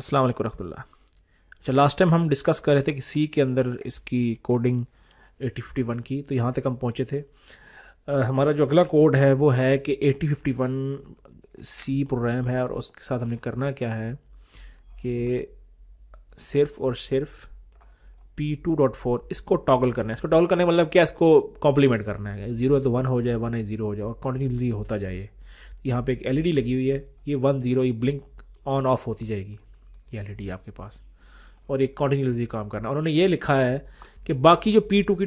अस्सलाम वालेकुम रहमतुल्लाह अच्छा लास्ट टाइम हम डिस्कस कर रहे थे कि सी के अंदर इसकी कोडिंग एटी फिफ्टी वन की तो यहाँ तक हम पहुँचे थे आ, uh, हमारा जो अगला कोड है वो है कि AT fifty one C program है और उसके साथ हमने करना क्या है कि सिर्फ और सिर्फ पी टू डॉट फोर इसको टॉगल करना है इसको टॉगल करने का मतलब क्या इसको कॉम्प्लीमेंट करना है जीरो तो वन हो जाए वन है ज़ीरो हो जाए और कॉन्टीन्यूसली होता जाए यहाँ पे एक एलईडी e लगी हुई है ये वन ज़ीरो ये ब्लिंक ऑन ऑफ होती जाएगी ये एल आपके पास और एक कॉन्टीन्यूसली काम करना उन्होंने ये लिखा है कि बाकी जो पी टू की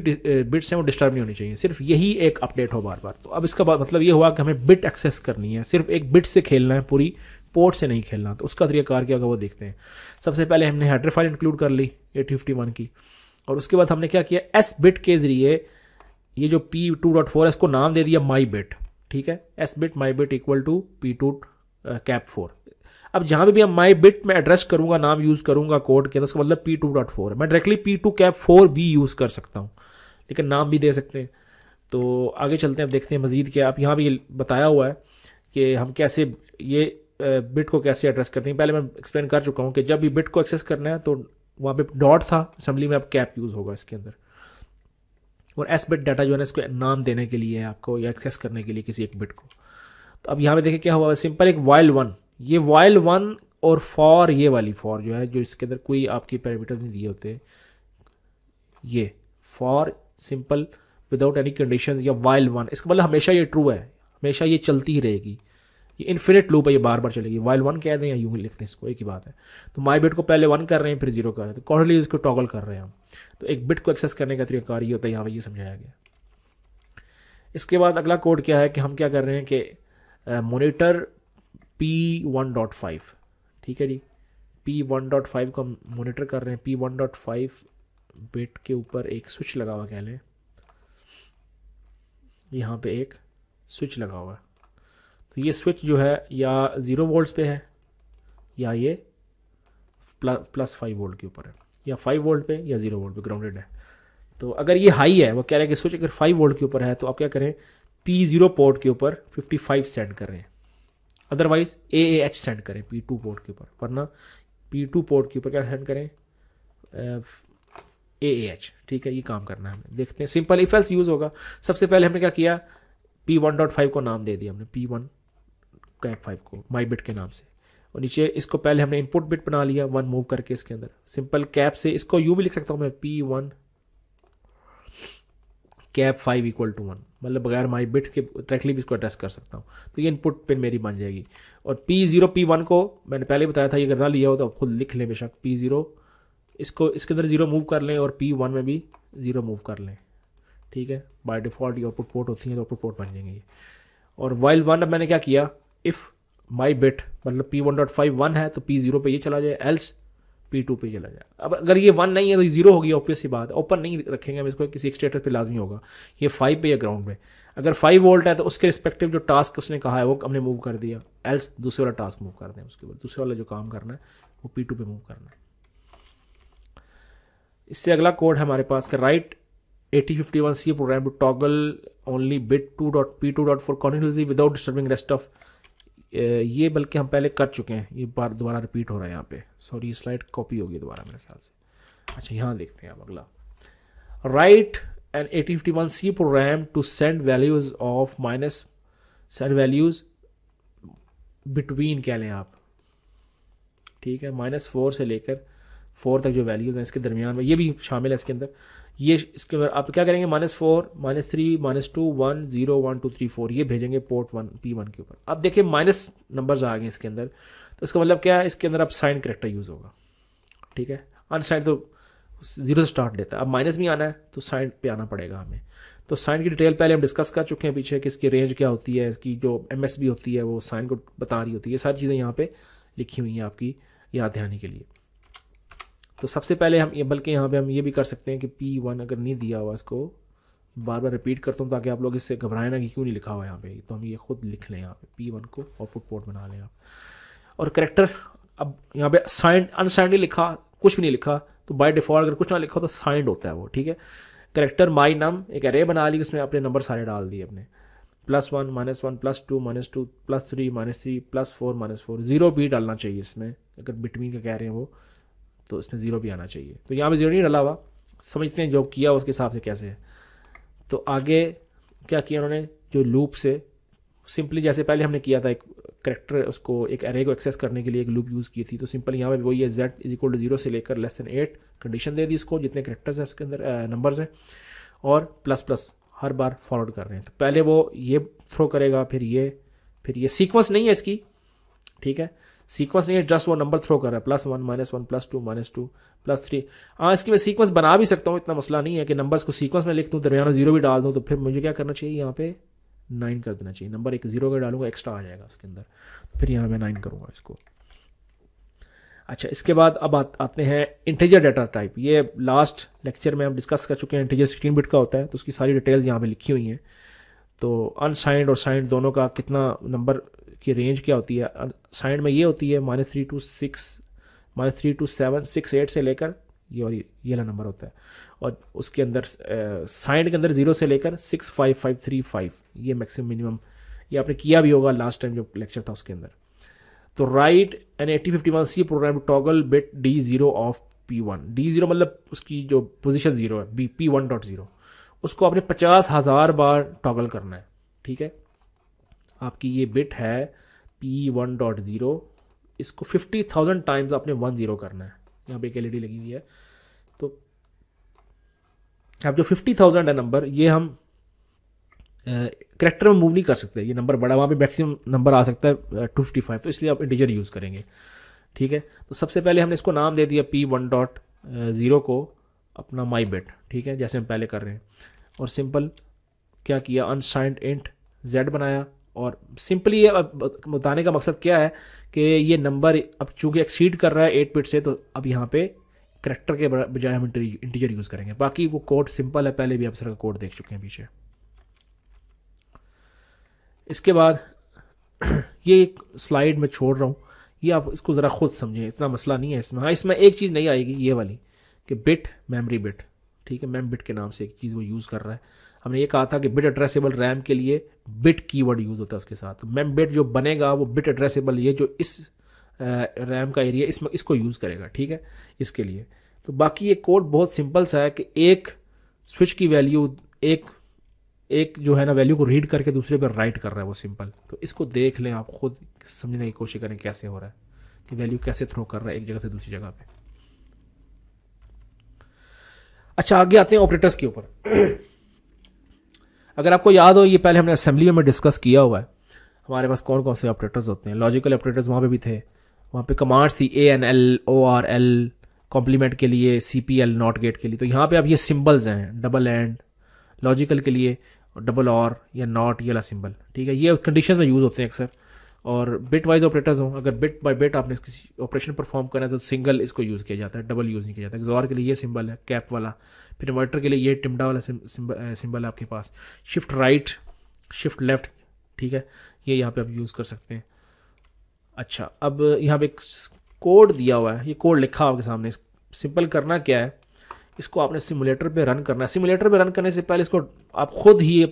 बिट्स हैं वो डिस्टर्ब नहीं होनी चाहिए सिर्फ यही एक अपडेट हो बार बार तो अब इसका मतलब ये हुआ कि हमें बिट एक्सेस करनी है सिर्फ एक बिट से खेलना है पूरी पोर्ट से नहीं खेलना तो उसका तरीकाकार क्या होगा वो देखते हैं सबसे पहले हमने हेडर फाइल इंक्लूड कर ली एट फिफ्टी वन की और उसके बाद हमने क्या किया एस बिट के ज़रिए ये जो पी टू डॉट फोर है इसको नाम दे दिया माई बिट ठीक है S bit my bit equal to P two cap four अब जहां भी हम माई बिट में एड्रेस करूंगा नाम यूज करूंगा कोड के अंदर तो उसका मतलब पी टू डॉट फोर मैं directly P two cap four भी यूज कर सकता हूँ लेकिन नाम भी दे सकते हैं तो आगे चलते हैं अब देखते हैं मजीद क्या आप यहाँ भी बताया हुआ है कि हम कैसे ये बिट को कैसे एड्रेस करते हैं पहले मैं एक्सप्लेन कर चुका हूँ कि जब भी बिट को एक्सेस करना है तो वहाँ पे डॉट था असम्बली में अब कैप यूज़ होगा इसके अंदर और एस बिट डाटा जो है ना इसको नाम देने के लिए है आपको या एक्सेस करने के लिए किसी एक बिट को तो अब यहाँ पे देखें क्या हुआ सिंपल एक वाइल वन ये वाइल वन और फॉर ये वाली फॉर जो है जो इसके अंदर कोई आपके पैरामीटर नहीं दिए होते ये for simple without any condition या वाइल वन इसका मतलब हमेशा ये ट्रू है हमेशा ये चलती ही रहेगी ये इन्फिनिट लूप है ये बार बार चलेगी वाइल वन कह दें या यूं लिखते हैं इसको एक ही बात है तो माई बिट को पहले वन कर रहे हैं फिर जीरो कर रहे हैं तो कॉर्डली इसको टॉगल कर रहे हैं हम तो एक बिट को एक्सेस करने का तरीका ये होता है यहाँ पर ये समझाया गया इसके बाद अगला कोड क्या है कि हम क्या कर रहे हैं कि monitor P one dot five ठीक है जी पी वन डॉट फाइव को हम मोनिटर कर रहे हैं P one dot five bit के ऊपर एक स्विच लगा हुआ कह लें यहाँ पे एक स्विच लगा हुआ है तो ये स्विच जो है या ज़ीरो वोल्ट्स पे है या ये प्लस फाइव वोल्ट के ऊपर है या फाइव वोल्ट पे या ज़ीरो वोल्ट पे ग्राउंडेड है तो अगर ये हाई है वो कह रहे हैं कि स्विच अगर फाइव वोल्ट के ऊपर है तो आप क्या करें पी ज़ीरो पोर्ट के ऊपर फिफ्टी फाइव सेंड कर रहे हैं otherwise A A H send करें पी टू पोर्ट के ऊपर वरना पी टू पोर्ट के ऊपर क्या सेंड करें ए ए एच ठीक है ये काम करना है हमें देखते हैं सिंपल इफ एल्स यूज़ होगा सबसे पहले हमने क्या किया पी वन डॉट फाइव को नाम दे दिया हमने पी वन कैप फाइव को माई बिट के नाम से और नीचे इसको पहले हमने इनपुट बिट बना लिया वन मूव करके इसके अंदर सिंपल कैप से इसको यू भी लिख सकता हूँ मैं P one cap five equal to one मतलब बगैर माई बिट के डायरेक्टली भी इसको एड्रेस कर सकता हूँ तो ये इनपुट पिन मेरी बन जाएगी और पी जीरो पी वन को मैंने पहले बताया था ये अगर ना लिया हो तो खुद लिख लें बेशक पी ज़ीरो इसको इसके अंदर ज़ीरो मूव कर लें और पी वन में भी ज़ीरो मूव कर लें ठीक है बाय डिफ़ॉल्ट ये आउटपुट पोर्ट होती हैं तो आउटपुट पोर्ट बन जाएंगे ये और वाइल वन अब मैंने क्या किया इफ़ माई बिट मतलब P one dot five one है तो पी ज़ीरो पर ये चला जाए एल्स पी टू पे चला जाए अब अगर ये वन नहीं है तो जीरो होगी ऑब्वियस ही बात है ओपन नहीं रखेंगे हम इसको किसी स्टेटस पे लाजमी होगा ये फाइव पे या ग्राउंड पे अगर फाइव वोल्ट है तो उसके रिस्पेक्टिव जो टास्क उसने कहा है वो हमने मूव कर दिया एल्स दूसरे वाला टास्क मूव कर दें उसके बाद दूसरे वाला जो काम करना है वो पी टू पे मूव करना है इससे अगला कोड है हमारे पास का write eighty fifty one C program to toggle only bit two dot P two dot four continuously without disturbing rest of ये बल्कि हम पहले कर चुके हैं ये बार दोबारा रिपीट हो रहा है यहाँ पे सॉरी स्लाइड कॉपी होगी दोबारा मेरे ख्याल से अच्छा यहाँ देखते हैं अब अगला write an eighty fifty one C program to send values of minus send values between कह लें आप ठीक है माइनस फोर से लेकर फोर तक जो वैल्यूज़ हैं इसके दरमियान में ये भी शामिल है इसके अंदर ये इसके आप क्या करेंगे minus four minus three minus two one zero one two three four ये भेजेंगे पोर्ट वन पी वन के ऊपर अब देखिए माइनस नंबर्स आ गए इसके अंदर तो इसका मतलब क्या है इसके अंदर अब साइन करेक्टर यूज़ होगा ठीक है अनसाइन तो जीरो से स्टार्ट लेता है अब माइनस भी आना है तो साइन पे आना पड़ेगा हमें तो साइन की डिटेल पहले हम डिस्कस कर चुके हैं पीछे कि इसकी रेंज क्या होती है इसकी जो एम होती है वो साइन को बता रही होती है सारी चीज़ें यहाँ पर लिखी हुई हैं आपकी याद दहानी के लिए तो सबसे पहले हम बल्कि यहाँ पे हम ये भी कर सकते हैं कि पी वन अगर नहीं दिया हुआ इसको बार बार रिपीट करता हूँ ताकि आप लोग इससे घबराए ना कि क्यों नहीं लिखा हुआ यहाँ पे तो हम ये खुद लिख लें यहाँ पे पी वन को आउटपुट पोर्ट बना लें आप और करेक्टर अब यहाँ पे साइंड अनसाइंड लिखा कुछ भी नहीं लिखा तो बाई डिफ़ॉल्ट अगर कुछ ना लिखा तो साइंड होता है वो ठीक है करेक्टर माई नम एक अरे बना ली उसमें अपने नंबर सारे डाल दिए अपने plus one minus one plus two minus two plus three minus three plus four minus four zero भी डालना चाहिए इसमें अगर बिटवीन का कह रहे हैं वो तो इसमें ज़ीरो भी आना चाहिए तो यहाँ पर ज़ीरो नहीं डाला हुआ समझते हैं जो किया उसके हिसाब से कैसे है तो आगे क्या किया उन्होंने जो लूप से सिंपली जैसे पहले हमने किया था एक करेक्टर उसको एक एरे को एक्सेस करने के लिए एक लूप यूज़ की थी तो सिंपल यहाँ पे वही है Z is equal to zero से लेकर लेस दैन एट कंडीशन दे दी इसको जितने करेक्टर्स हैं उसके अंदर नंबर्स हैं और प्लस प्लस हर बार फॉरवर्ड कर रहे हैं तो पहले वो ये थ्रो करेगा फिर ये फिर ये सीक्वेंस नहीं है इसकी ठीक है सीक्वेंस नहीं है जस्ट वो नंबर थ्रो कर रहा है plus one minus one plus two minus two plus three हाँ इसकी मैं सीक्वेंस बना भी सकता हूँ इतना मसला नहीं है कि नंबर्स को सीक्वेंस में लिख दूँ दरमियान जीरो भी डाल दूँ तो फिर मुझे क्या करना चाहिए यहाँ पे नाइन कर देना चाहिए नंबर एक जीरो का डालूंगा एक्स्ट्रा आ जाएगा उसके अंदर तो फिर यहाँ मैं नाइन करूँगा इसको अच्छा इसके बाद अब आ, आते हैं इंटीजर डाटा टाइप ये लास्ट लेक्चर में हम डिस्कस कर चुके हैं इंटीजर सिक्सटीन बिट का होता है तो उसकी सारी डिटेल्स यहाँ पे लिखी हुई हैं तो अनसाइंड और साइंड दोनों का कितना नंबर की रेंज क्या होती है साइड में ये होती है minus three two six minus three two seven six eight से लेकर ये और ये वाला नंबर होता है और उसके अंदर साइड के अंदर जीरो से लेकर six five five three five ये मैक्सिमम मिनिमम ये आपने किया भी होगा लास्ट टाइम जो लेक्चर था उसके अंदर तो write an eighty fifty one C program toggle bit D zero of P one D zero मतलब उसकी जो पोजिशन जीरो है B P one dot zero उसको आपने पचास हज़ार बार टॉगल करना है ठीक है आपकी ये बिट है पी वन डॉट ज़ीरो इसको फिफ्टी थाउजेंड टाइम्स आपने वन ज़ीरो करना है यहाँ पे एक एल e लगी हुई है तो अब जो फिफ्टी थाउजेंड है नंबर ये हम करेक्टर में मूव नहीं कर सकते ये नंबर बड़ा वहाँ पे मैक्सिमम नंबर आ सकता है टू फिफ्टी फाइव तो इसलिए आप इंटीजर यूज़ करेंगे ठीक है तो सबसे पहले हमने इसको नाम दे दिया पी वन डॉट ज़ीरो को अपना माई बेट ठीक है जैसे हम पहले कर रहे हैं और सिंपल क्या किया अनसाइंड इंट जेड बनाया और सिंपली ये बताने का मकसद क्या है कि ये नंबर अब चूंकि एक्सीड कर रहा है एट बिट से तो अब यहाँ पे करेक्टर के बजाय हम इंटीजर यूज़ करेंगे बाकी वो कोड सिंपल है पहले भी आप सर का कोड देख चुके हैं पीछे इसके बाद ये एक स्लाइड में छोड़ रहा हूँ ये आप इसको ज़रा खुद समझें इतना मसला नहीं है इसमें हाँ इसमें एक चीज़ नहीं आएगी ये वाली कि बिट मेमरी बिट ठीक है मैम बिट के नाम से एक चीज़ वो यूज़ कर रहा है हमने ये कहा था कि बिट एड्रेसेबल रैम के लिए बिट कीवर्ड यूज़ होता है उसके साथ मैम बिट जो बनेगा वो बिट एड्रेसेबल ये जो इस रैम का एरिया इसमें इसको यूज़ करेगा ठीक है इसके लिए तो बाकी ये कोड बहुत सिंपल सा है कि एक स्विच की वैल्यू एक एक जो है ना वैल्यू को रीड करके दूसरे पर राइट कर रहा है वो सिंपल तो इसको देख लें आप खुद समझने की कोशिश करें कैसे हो रहा है कि वैल्यू कैसे थ्रो कर रहा है एक जगह से दूसरी जगह पे अच्छा आगे आते हैं ऑपरेटर्स के ऊपर अगर आपको याद हो ये पहले हमने असेंबली में डिस्कस किया हुआ है हमारे पास कौन कौन से ऑपरेटर्स होते हैं लॉजिकल ऑपरेटर्स वहाँ पे भी थे वहाँ पे कमांड्स थी A N L O R L complement के लिए C P L not gate के लिए तो यहाँ पे आप ये सिम्बल्स हैं डबल एंड लॉजिकल के लिए डबल और या नॉट ये वाला सिम्बल ठीक है ये कंडीशन में यूज़ होते हैं अक्सर और बिट वाइज ऑपरेटर्स हों अगर बिट बाई बिट आपने किसी ऑपरेशन परफॉर्म करना है तो सिंगल इसको यूज़ किया जाता है डबल यूज़ नहीं किया जाता है एक्जॉर के लिए ये सिंबल है कैप वाला फिर इन्वर्टर के लिए ये टिमडा वाला सिंबल है आपके पास शिफ्ट राइट शिफ्ट लेफ्ट ठीक है ये यहाँ पे आप यूज़ कर सकते हैं अच्छा अब यहाँ पे एक कोड दिया हुआ है ये कोड लिखा आपके सामने सिंपल करना क्या है इसको आपने सिमुलेटर पे रन करना है सिमुलेटर पे रन करने से पहले इसको आप खुद ही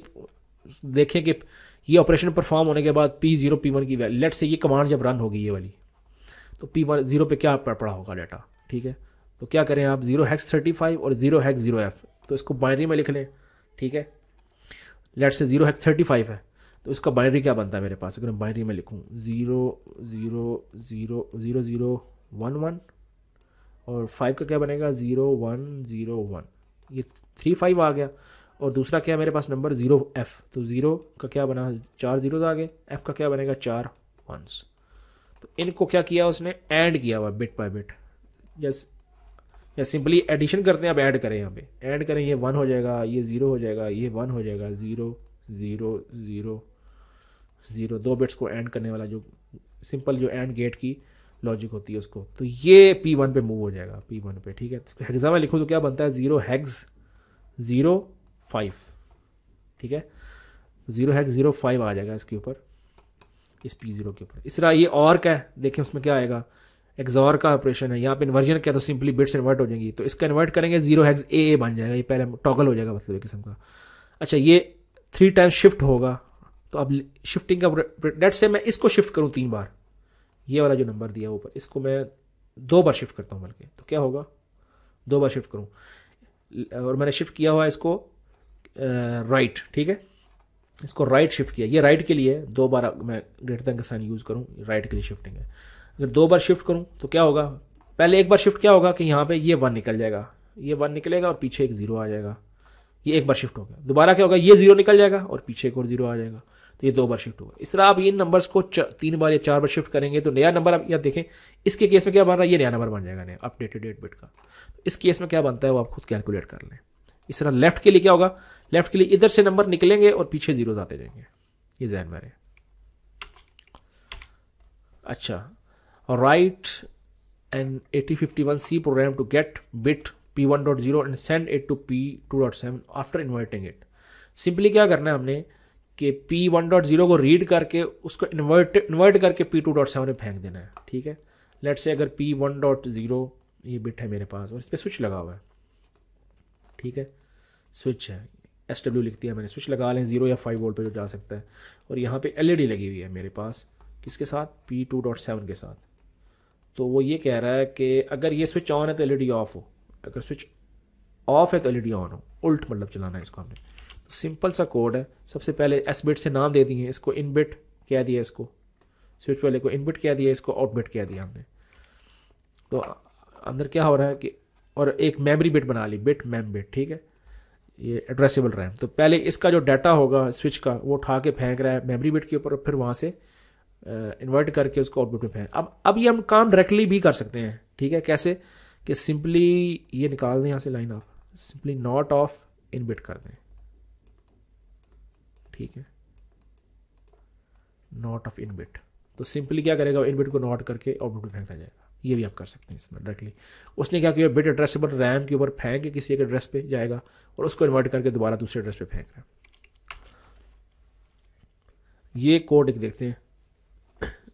देखें कि ये ऑपरेशन परफॉर्म होने के बाद पी जीरो पी वन की वैल्यू लेट से ये कमांड जब रन होगी ये वाली तो पी वन जीरो पे क्या पड़ा होगा डाटा ठीक है तो क्या करें आप जीरो हैक्स थर्टी फाइव और जीरो हैक्स जीरो एफ तो इसको बाइनरी में लिख लें ठीक है लेट से जीरो हैक्स थर्टी फाइव है तो इसका बाइनरी क्या बनता है मेरे पास अगर मैं बाइनरी में लिखूँ zero zero zero zero zero one one और फाइव का क्या बनेगा ज़ीरो वन ज़ीरो वन ये थ्री फाइव आ गया और दूसरा क्या है मेरे पास नंबर ज़ीरो एफ़ तो ज़ीरो का क्या बना चार ज़ीरो आ गए एफ़ का क्या बनेगा चार वंस तो इनको क्या किया उसने एंड किया हुआ बिट बाय बिट जैसे या सिंपली एडिशन करते हैं अब ऐड करें यहाँ पे ऐड करें ये वन हो जाएगा ये ज़ीरो हो जाएगा ये वन हो जाएगा ज़ीरो ज़ीरो ज़ीरो ज़ीरो दो बिट्स को एंड करने वाला जो सिंपल जो एंड गेट की लॉजिक होती है उसको तो ये पी वन पे मूव हो जाएगा पी वन पे ठीक है तो हेग्जा में लिखो तो क्या बनता है ज़ीरो हैग्स ज़ीरो फाइव ठीक है ज़ीरो हैग्स ज़ीरो फाइव आ जाएगा इसके ऊपर इस पी ज़ीरो के ऊपर इस तरह ये और क्या है देखें उसमें क्या आएगा एक्जॉर का ऑपरेशन है यहाँ पे इन्वर्जन किया तो सिंपली बिट्स इन्वर्ट हो जाएंगी तो इसका इन्वर्ट करेंगे जीरो हैग्स ए ए बन जाएगा ये पहले टॉगल हो जाएगा मतलब एक किस्म का अच्छा ये थ्री टाइम शिफ्ट होगा तो अब शिफ्टिंग का डेट से मैं इसको शिफ्ट करूँ तीन बार ये वाला जो नंबर दिया ऊपर इसको मैं दो बार शिफ्ट करता हूँ बल्कि तो क्या होगा दो बार शिफ्ट करूँ और मैंने शिफ्ट किया हुआ इसको राइट ठीक है इसको राइट शिफ्ट किया ये राइट के लिए दो बार मैं ग्रेटर दैन का साइन यूज़ करूँ राइट के लिए शिफ्टिंग है अगर दो बार शिफ्ट करूँ तो क्या होगा पहले एक बार शिफ्ट क्या होगा कि यहाँ पे ये वन निकल जाएगा ये वन निकलेगा और पीछे एक ज़ीरो आ जाएगा ये एक बार शिफ्ट हो गया दोबारा क्या होगा ये ज़ीरो निकल जाएगा और पीछे एक और ज़ीरो आ जाएगा तो ये दो बार शिफ्ट होगा इस तरह आप इन नंबर्स को तीन बार या चार बार शिफ्ट करेंगे तो नया नंबर आप यहाँ देखें इसके केस में क्या बन रहा है ये नया नंबर बन जाएगा नया अपडेटेड एट बिट का तो इस केस में क्या बनता है वो आप खुद कैलकुलेट कर लें इस तरह लेफ्ट के लिए क्या होगा लेफ्ट के लिए इधर से नंबर निकलेंगे और पीछे ज़ीरोज आते जाएंगे ये जहन में अच्छा write an 8051C program to get bit P1.0 and send it to P2.7 after inverting it. Simply क्या करना है हमने कि P1.0 को रीड करके उसको इन्वर्ट इन्वर्ट करके P2.7 में फेंक देना है ठीक है लेट से अगर P1.0 ये बिट है मेरे पास और इस पर स्विच लगा हुआ है ठीक है स्विच है एस डब्ल्यू लिखती है मैंने स्विच लगा लें जीरो या फाइव वोल्ट पे जो जा सकता है और यहाँ पर एल ई डी लगी हुई है मेरे पास किसके साथ पी टू डॉट सेवन के साथ तो वो ये कह रहा है कि अगर ये स्विच ऑन है तो एल ऑफ हो अगर स्विच ऑफ है तो एल ऑन हो उल्ट मतलब चलाना है इसको हमने तो सिंपल सा कोड है सबसे पहले एस बिट से नाम दे दिए इसको इन बिट कह दिया इसको स्विच वाले को इन बिट कह दिया इसको आउट बिट कह दिया हमने तो अंदर क्या हो रहा है कि और एक मेमरी बिट बना ली बिट मैम बिट ठीक है ये एड्रेसेबल रैम तो पहले इसका जो डाटा होगा स्विच का वो उठा के फेंक रहा है मेमरी बिट के ऊपर और फिर वहाँ से इन्वर्ट करके उसको आउटपुट में फेंक अब अब ये हम काम डायरेक्टली भी कर सकते हैं ठीक है कैसे कि सिंपली ये निकाल दें यहाँ से line of simply not of inbit कर दें ठीक है नॉट ऑफ इनबिट तो सिंपली क्या करेगा इनबिट को नॉट करके आउटपुट में फेंकता जाएगा ये भी आप कर सकते हैं इसमें डायरेक्टली उसने क्या किया बिट एड्रेसेबल रैम के ऊपर फेंक के किसी एक एड्रेस पे जाएगा और उसको इन्वर्ट करके दोबारा दूसरे एड्रेस पे फेंक रहा है ये कोड एक देखते हैं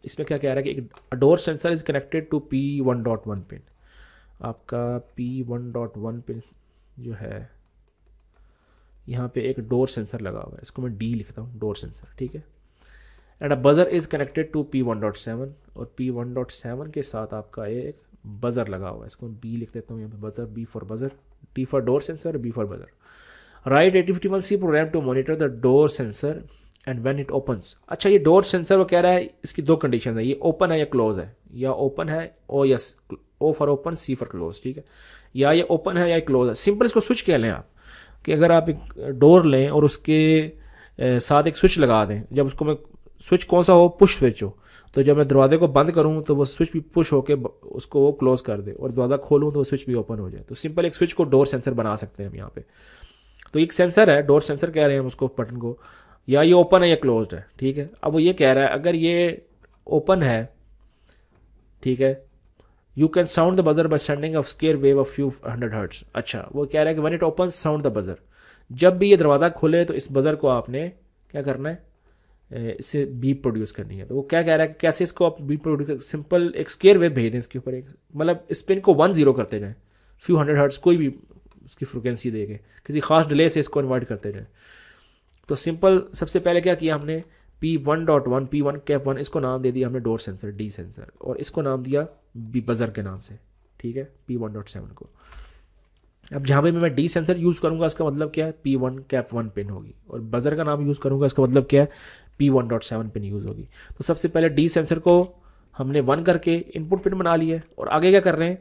इसमें क्या कह रहा है कि एक door sensor is connected to P one dot one pin आपका P one dot one pin जो है यहाँ पे एक डोर सेंसर लगा हुआ है इसको मैं डी लिखता हूँ डोर सेंसर ठीक है and a buzzer is connected to P one dot seven और पी वन डॉट सेवन के साथ आपका एक बज़र लगा हुआ है इसको बी लिख देता हूँ यहाँ पे buzzer B for buzzer T for door sensor B for buzzer write eighty fifty one C program to monitor the door sensor and when it opens अच्छा ये डोर सेंसर वो कह रहा है इसकी दो कंडीशन है ये ओपन है या क्लोज है या ओपन है O yes O for open C for close ठीक है या ये ओपन है या क्लोज है सिंपल इसको स्विच कह लें आप कि अगर आप एक डोर लें और उसके साथ एक स्विच लगा दें जब उसको मैं स्विच कौन सा हो पुश स्विच हो तो जब मैं दरवाजे को बंद करूं तो वो स्विच भी पुश होकर उसको वो क्लोज कर दे और दरवाज़ा खोलूं तो वो स्विच भी ओपन हो जाए तो सिंपल एक स्विच को डोर सेंसर बना सकते हैं हम यहाँ पे तो एक सेंसर है डोर सेंसर कह रहे हैं हम उसको बटन को या ये ओपन है या क्लोज है ठीक है अब वो ये कह रहा है अगर ये ओपन है ठीक है you can sound the buzzer by sending of square wave of few hundred hertz अच्छा वो कह रहा है कि when it open sound the buzzer जब भी ये दरवाज़ा खोले तो इस बजर को आपने क्या करना है इससे बीप प्रोड्यूस करनी है तो वो क्या कह रहा है कि कैसे इसको आप बीप प्रोड्यूस सिंपल एक स्केयर वेव भेज दें इसके ऊपर एक मतलब स्पिन को वन जीरो करते जाएँ फ्यू हंड्रेड हर्ट्स कोई भी उसकी फ्रिक्वेंसी दे के किसी खास डिले से इसको इन्वर्ट करते जाएँ तो सिंपल सबसे पहले क्या किया हमने P one dot one P one cap one इसको नाम दे दिया हमने डोर सेंसर डी सेंसर और इसको नाम दिया बी बज़र के नाम से ठीक है पी वन डॉट सेवन को अब जहाँ पे मैं डी सेंसर यूज़ करूँगा इसका मतलब क्या है P one cap one pin होगी और बज़र का नाम यूज़ करूँगा इसका मतलब क्या है P one dot seven pin use होगी तो सबसे पहले डी सेंसर को हमने वन करके इनपुट पिन बना लिया और आगे क्या कर रहे हैं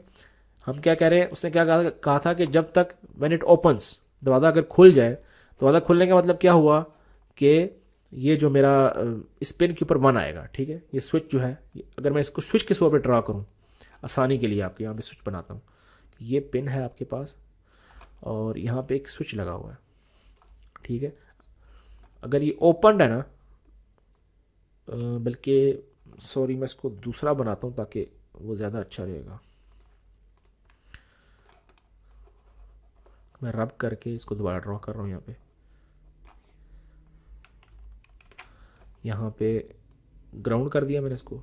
हम क्या कह रहे हैं उसने क्या कहा था कि जब तक वैन इट ओपन्स दरवाज़ा अगर खुल जाए तो अलग मतलब खुलने का मतलब क्या हुआ कि ये जो मेरा इस के ऊपर वन आएगा ठीक है ये स्विच जो है अगर मैं इसको स्विच के सो पर ड्रा करूँ आसानी के लिए आपके यहाँ पे स्विच बनाता हूँ ये पिन है आपके पास और यहाँ पे एक स्विच लगा हुआ है ठीक है अगर ये ओपन है ना बल्कि सॉरी मैं इसको दूसरा बनाता हूँ ताकि वो ज़्यादा अच्छा रहेगा मैं रब करके इसको दोबारा ड्रॉ कर रहा हूँ यहाँ पे यहाँ पे ग्राउंड कर दिया मैंने इसको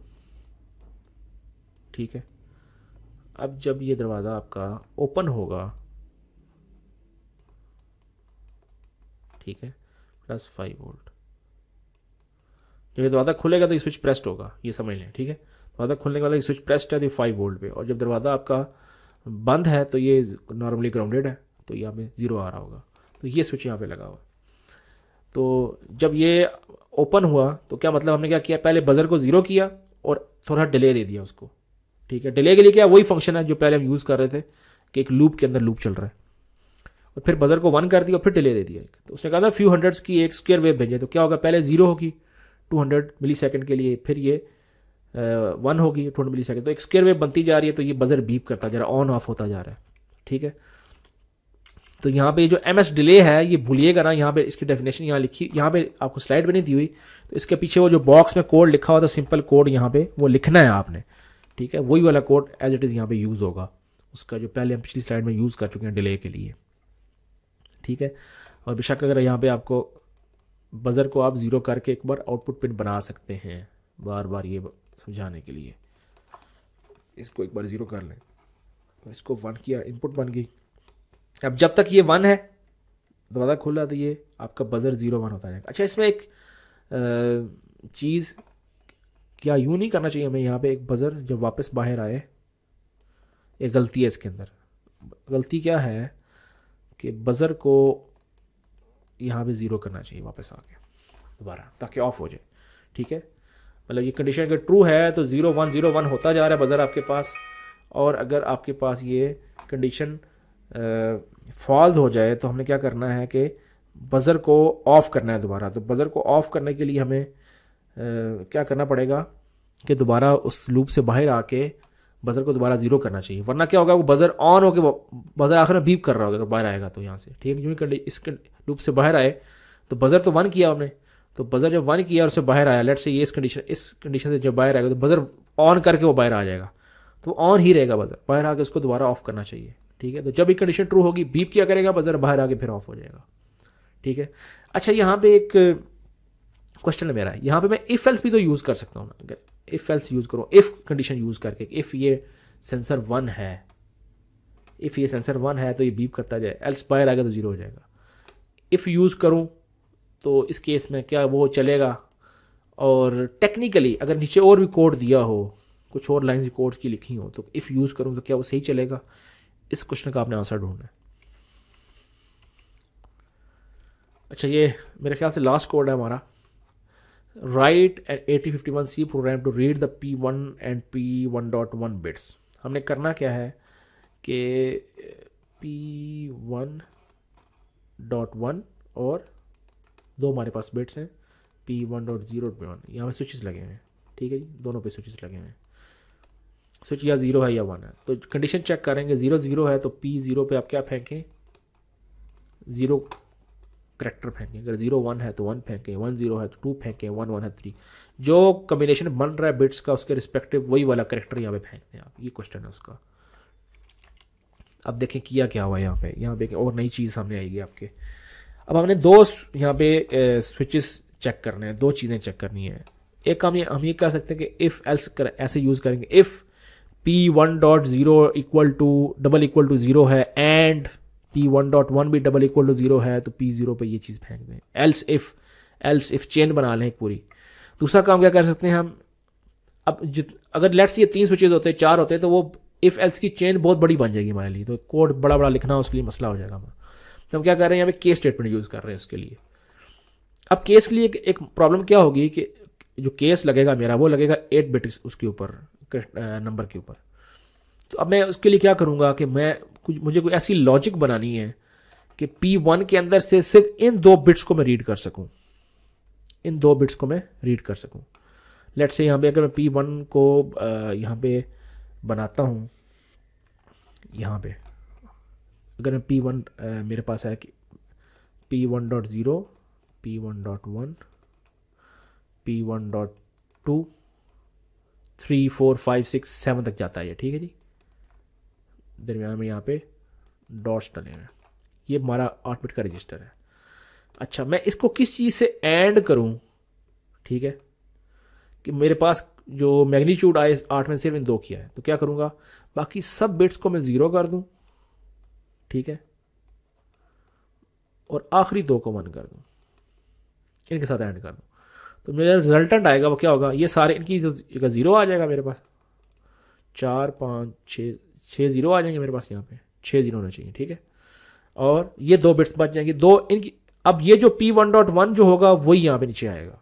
ठीक है अब जब ये दरवाज़ा आपका ओपन होगा ठीक है प्लस फाइव वोल्ट जब ये दरवाज़ा खुलेगा तो ये स्विच प्रेस्ड होगा ये समझ लें ठीक है दरवाज़ा खुलने के बाद स्विच प्रेस्ड है तो ये फाइव वोल्ट पे और जब दरवाज़ा आपका बंद है तो ये नॉर्मली ग्राउंडेड है तो यहाँ पे ज़ीरो आ रहा होगा तो ये स्विच यहाँ पे लगा हुआ तो जब ये ओपन हुआ तो क्या मतलब हमने क्या किया पहले बज़र को ज़ीरो किया और थोड़ा डिले दे दिया उसको ठीक है डिले के लिए क्या वही फंक्शन है जो पहले हम यूज़ कर रहे थे कि एक लूप के अंदर लूप चल रहा है और फिर बज़र को वन कर दिया और फिर डिले दे दिया एक तो उसने कहा था फ्यू हंड्रेड्स की एक स्क्वेयर वेव भेजें तो क्या होगा पहले ज़ीरो होगी टू हंड्रेड मिली सेकेंड के लिए फिर ये वन होगी टू हंड्रेड मिली सेकेंड तो एक स्क्वेयर वेव बनती जा रही है तो ये बज़र बीप करता जा रहा है ऑन ऑफ होता जा रहा है ठीक है तो यहाँ पे जो एम एस डिले है ये भूलिएगा ना यहाँ पे इसकी डेफिनेशन यहाँ लिखी यहाँ पे आपको स्लाइड भी नहीं दी हुई तो इसके पीछे वो जो बॉक्स में कोड लिखा हुआ था सिंपल कोड यहाँ पे वो लिखना है आपने ठीक है वही वाला कोड एज इट इज़ यहाँ पे यूज़ होगा उसका जो पहले हम पिछली स्लाइड में यूज़ कर चुके हैं डिले के लिए ठीक है और बेशक अगर यहाँ पर आपको बज़र को आप ज़ीरो करके एक बार आउटपुट पिन बना सकते हैं बार बार ये समझाने के लिए इसको एक बार ज़ीरो कर लें तो इसको वन किया इनपुट बन गई अब जब तक ये वन है दरवाज़ा खुला तो ये आपका बज़र ज़ीरो वन होता रहेगा अच्छा इसमें एक चीज़ क्या यूँ नहीं करना चाहिए हमें यहाँ पे एक बज़र जब वापस बाहर आए ये गलती है इसके अंदर गलती क्या है कि बज़र को यहाँ पे ज़ीरो करना चाहिए वापस आके दोबारा ताकि ऑफ हो जाए ठीक है मतलब ये कंडीशन अगर ट्रू है तो ज़ीरो वन ज़ीरो वन होता जा रहा है बज़र आपके पास और अगर आपके पास ये कंडीशन फॉल्स हो जाए तो हमने क्या करना है कि बज़र को ऑफ़ करना है दोबारा तो बज़र को ऑफ़ करने के लिए हमें आ, क्या करना पड़ेगा कि दोबारा उस लूप से बाहर आके बज़र को दोबारा ज़ीरो करना चाहिए वरना क्या होगा वो बज़र ऑन होकर बज़र आखिर में बीप कर रहा होगा अगर बाहर आएगा तो यहाँ से ठीक है क्योंकि कर इस लूप से बाहर आए तो बज़र तो वन किया हमने तो बज़र जब वन किया और उससे बाहर आया लेट से ये इस कंडीशन इस कंडीशन से जब बाहर आएगा तो बज़र ऑन करके वो बाहर आ जाएगा तो ऑन ही रहेगा बज़र बाहर आके उसको दोबारा ऑफ़ करना चाहिए ठीक है तो जब एक कंडीशन ट्रू होगी बीप क्या करेगा बजर बाहर आके फिर ऑफ हो जाएगा ठीक है अच्छा यहाँ पे एक क्वेश्चन है मेरा यहाँ पे मैं इफ एल्स भी तो यूज़ कर सकता हूँ अगर इफ एल्स यूज़ करूँ इफ कंडीशन यूज़ करके इफ़ ये सेंसर वन है इफ़ ये सेंसर वन है तो ये बीप करता जाए एल्स बाहर आगे तो ज़ीरो हो जाएगा इफ़ यूज़ करूँ तो इस केस में क्या वो चलेगा और टेक्निकली अगर नीचे और भी कोड दिया हो कुछ और लाइन्स भी कोड की लिखी हो तो इफ़ यूज़ करूँ तो क्या वो सही चलेगा इस क्वेश्चन का आपने आंसर ढूंढना है अच्छा ये मेरे ख्याल से लास्ट कोड है हमारा write eighty fifty one C program to read the P one and P one dot one bits हमने करना क्या है कि पी वन डॉट वन और दो हमारे पास बिट्स हैं P one dot zero P one यहाँ पर स्विचेस लगे हुए हैं ठीक है जी दोनों पे स्विचेस लगे हुए हैं स्विच या ज़ीरो है या वन है तो कंडीशन चेक करेंगे ज़ीरो ज़ीरो है तो पी ज़ीरो पे आप क्या फेंकें ज़ीरो करेक्टर फेंकें अगर ज़ीरो वन है तो वन फेंकें वन ज़ीरो है तो टू फेंकें वन वन है थ्री जो कम्बिनेशन बन रहा है बिट्स का उसके रिस्पेक्टिव वही वाला करेक्टर यहाँ पे फेंकते हैं आप ये क्वेश्चन है उसका अब देखें किया क्या हुआ यहाँ पे यहाँ पे और नई चीज़ सामने आएगी आपके अब हमने दो यहाँ पे स्विचेस चेक करने हैं दो चीज़ें चेक करनी है एक काम ये हम ये कह सकते हैं कि इफ़ एल्स कर ऐसे यूज़ करेंगे if P one dot zero equal to double equal to zero है and P one dot one भी डबल इक्वल टू ज़ीरो है तो पी ज़ीरो पर ये चीज़ फेंक दें else if else if chain बना लें पूरी दूसरा काम क्या कर सकते हैं हम अब जित अगर लेट्स ये तीन स्विचेज होते हैं चार होते हैं तो वो इफ़ एल्स की चेन बहुत बड़ी बन जाएगी हमारे लिए तो कोड बड़ा बड़ा लिखना उसके लिए मसला हो जाएगा हमारा तो हम क्या कर रहे हैं यहाँ पे केस स्टेटमेंट यूज़ कर रहे हैं उसके लिए अब केस के लिए एक प्रॉब्लम क्या होगी कि जो केस लगेगा मेरा वो लगेगा एट बिट उसके ऊपर नंबर के ऊपर तो अब मैं उसके लिए क्या करूँगा कि मैं कुछ मुझे कोई ऐसी लॉजिक बनानी है कि पी वन के अंदर से सिर्फ इन दो बिट्स को मैं रीड कर सकूँ इन दो बिट्स को मैं रीड कर सकूँ लेट से यहाँ पे अगर मैं पी वन को यहाँ पे बनाता हूँ यहाँ पे अगर मैं पी वन मेरे पास है कि P one dot zero P one dot one P one dot two three four five six seven तक जाता है ये ठीक है जी दरमियान में यहाँ पे डॉट्स डले हैं ये हमारा आठ बिट का रजिस्टर है अच्छा मैं इसको किस चीज़ से एंड करूँ ठीक है कि मेरे पास जो मैग्नीट्यूड आए आठ में सिर्फ इन दो किया है तो क्या करूँगा बाकी सब बिट्स को मैं ज़ीरो कर दूँ ठीक है और आखिरी दो को वन कर दूँ इनके साथ एंड कर दूँ तो मेरा रिजल्टेंट आएगा वो क्या होगा ये सारे इनकी का ज़ीरो आ जाएगा मेरे पास चार पाँच छः छः ज़ीरो आ जाएंगे मेरे पास यहाँ पे छः ज़ीरो होना चाहिए ठीक है और ये दो बिट्स बच जाएंगे दो इनकी अब ये जो पी वन डॉट वन जो होगा वही यहाँ पे नीचे आएगा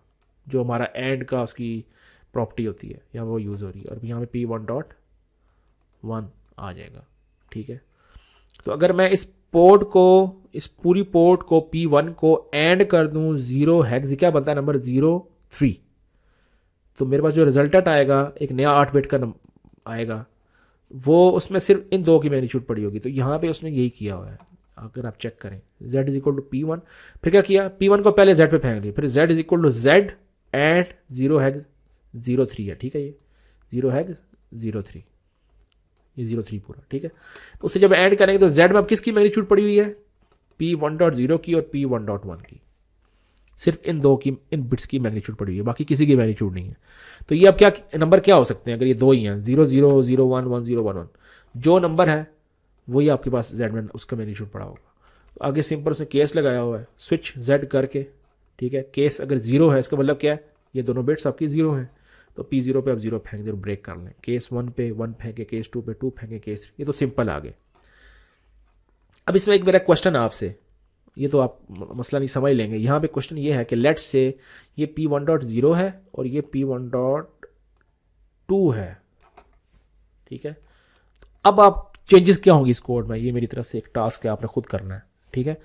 जो हमारा एंड का उसकी प्रॉपर्टी होती है यहाँ वो यूज़ हो रही है और यहाँ पे पी वन डॉट वन आ जाएगा ठीक है तो अगर मैं इस पोर्ट को इस पूरी पोर्ट को पी वन को एंड कर दूँ ज़ीरो हैग्ज क्या बनता है नंबर ज़ीरो थ्री तो मेरे पास जो रिजल्टेंट आएगा एक नया आठ बेट का आएगा वो उसमें सिर्फ इन दो की मैग्नीट्यूड पड़ी होगी तो यहाँ पे उसने यही किया हुआ है अगर आप चेक करें z is equal to P one फिर क्या किया पी वन को पहले z पे फेंक लिया फिर z is equal to Z and zero hex zero three है ठीक है ये जीरो हैग जीरो थ्री ये जीरो थ्री पूरा ठीक है तो उसे जब ऐड करेंगे तो z में अब किसकी मैग्नीट्यूड पड़ी हुई है पी वन डॉट जीरो की और पी वन डॉट वन की सिर्फ इन दो की इन बिट्स की मैग्नीट्यूड पड़ी हुई है बाकी किसी की मैग्नीट्यूड नहीं है तो ये अब क्या नंबर क्या हो सकते हैं अगर ये दो ही हैं zero zero zero one one zero one one जो नंबर है वही आपके पास जेड में उसका मैग्नीट्यूड पड़ा होगा तो आगे सिंपल उसने केस लगाया हुआ है स्विच जेड करके ठीक है केस अगर जीरो है इसका मतलब क्या है ये दोनों बिट्स आपकी जीरो हैं तो पी जीरो पर आप जीरो फेंक दें और ब्रेक कर लें केस वन पे वन फेंके केस टू पे टू फेंके केस ये तो सिंपल आ गए अब इसमें एक मेरा क्वेश्चन आपसे ये तो आप मसला नहीं समझ लेंगे यहाँ पे क्वेश्चन ये है कि लेट्स से ये पी वन डॉट ज़ीरो है और ये पी वन डॉट टू है ठीक है तो अब आप चेंजेस क्या होंगे इस कोड में ये मेरी तरफ से एक टास्क है आपने खुद करना है ठीक है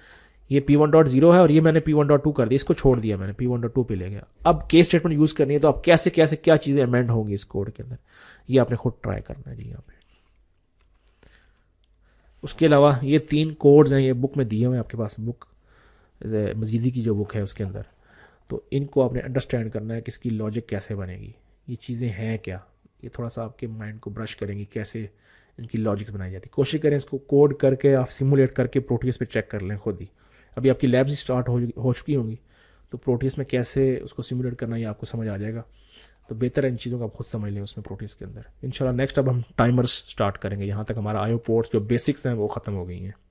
ये पी वन डॉट जीरो है और ये मैंने पी वन डॉट टू कर दिया इसको छोड़ दिया मैंने पी वन डॉट टू पे ले गया अब के स्टेटमेंट यूज़ करनी है तो आप कैसे कैसे क्या चीज़ें अमेंड होंगी इस कोड के अंदर ये आपने खुद ट्राई करना है जी यहाँ पे उसके अलावा ये तीन कोड्स हैं ये बुक में दिए हुए हैं आपके पास बुक मजीदी की जो बुक है उसके अंदर तो इनको आपने अंडरस्टैंड करना है कि इसकी लॉजिक कैसे बनेगी ये चीज़ें हैं क्या ये थोड़ा सा आपके माइंड को ब्रश करेंगी कैसे इनकी लॉजिक बनाई जाती है कोशिश करें इसको कोड करके आप सिमुलेट करके प्रोटीस पे चेक कर लें खुद ही अभी आपकी लैब्स स्टार्ट हो हो चुकी होंगी तो प्रोटीस में कैसे उसको सिमुलेट करना ये आपको समझ आ जाएगा तो बेहतर इन चीज़ों को आप खुद समझ लें उसमें प्रोटीन्स के अंदर इंशाल्लाह नेक्स्ट अब हम टाइमर्स स्टार्ट करेंगे यहाँ तक हमारा आयो पोर्ट्स जो बेसिक्स हैं वो ख़त्म हो गई हैं